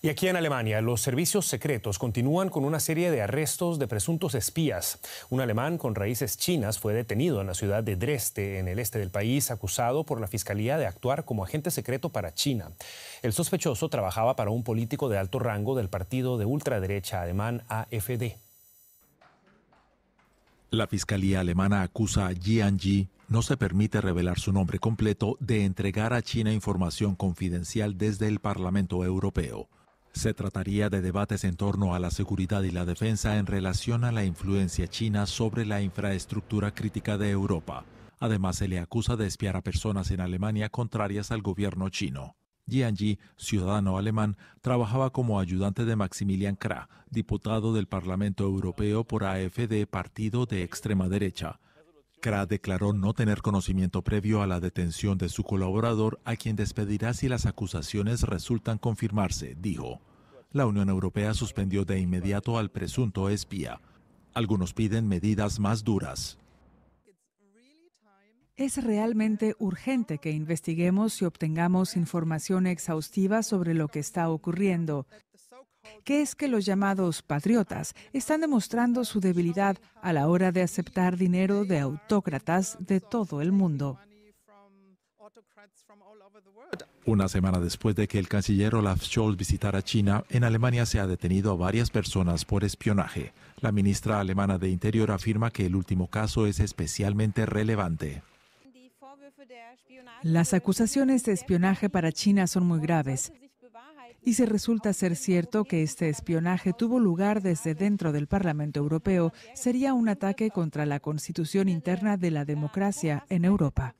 Y aquí en Alemania, los servicios secretos continúan con una serie de arrestos de presuntos espías. Un alemán con raíces chinas fue detenido en la ciudad de Dresde, en el este del país, acusado por la fiscalía de actuar como agente secreto para China. El sospechoso trabajaba para un político de alto rango del partido de ultraderecha alemán AFD. La fiscalía alemana acusa a Jian no se permite revelar su nombre completo de entregar a China información confidencial desde el Parlamento Europeo. Se trataría de debates en torno a la seguridad y la defensa en relación a la influencia china sobre la infraestructura crítica de Europa. Además, se le acusa de espiar a personas en Alemania contrarias al gobierno chino. Jian ciudadano alemán, trabajaba como ayudante de Maximilian Kra, diputado del Parlamento Europeo por AFD, partido de extrema derecha. Kra declaró no tener conocimiento previo a la detención de su colaborador, a quien despedirá si las acusaciones resultan confirmarse, dijo la Unión Europea suspendió de inmediato al presunto espía. Algunos piden medidas más duras. Es realmente urgente que investiguemos y obtengamos información exhaustiva sobre lo que está ocurriendo. ¿Qué es que los llamados patriotas están demostrando su debilidad a la hora de aceptar dinero de autócratas de todo el mundo? Una semana después de que el canciller Olaf Scholz visitara China, en Alemania se ha detenido a varias personas por espionaje. La ministra alemana de Interior afirma que el último caso es especialmente relevante. Las acusaciones de espionaje para China son muy graves. Y se resulta ser cierto que este espionaje tuvo lugar desde dentro del Parlamento Europeo, sería un ataque contra la constitución interna de la democracia en Europa.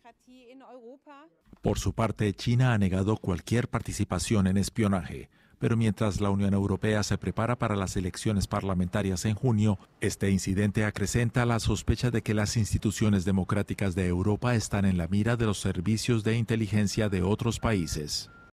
Por su parte, China ha negado cualquier participación en espionaje. Pero mientras la Unión Europea se prepara para las elecciones parlamentarias en junio, este incidente acrecenta la sospecha de que las instituciones democráticas de Europa están en la mira de los servicios de inteligencia de otros países.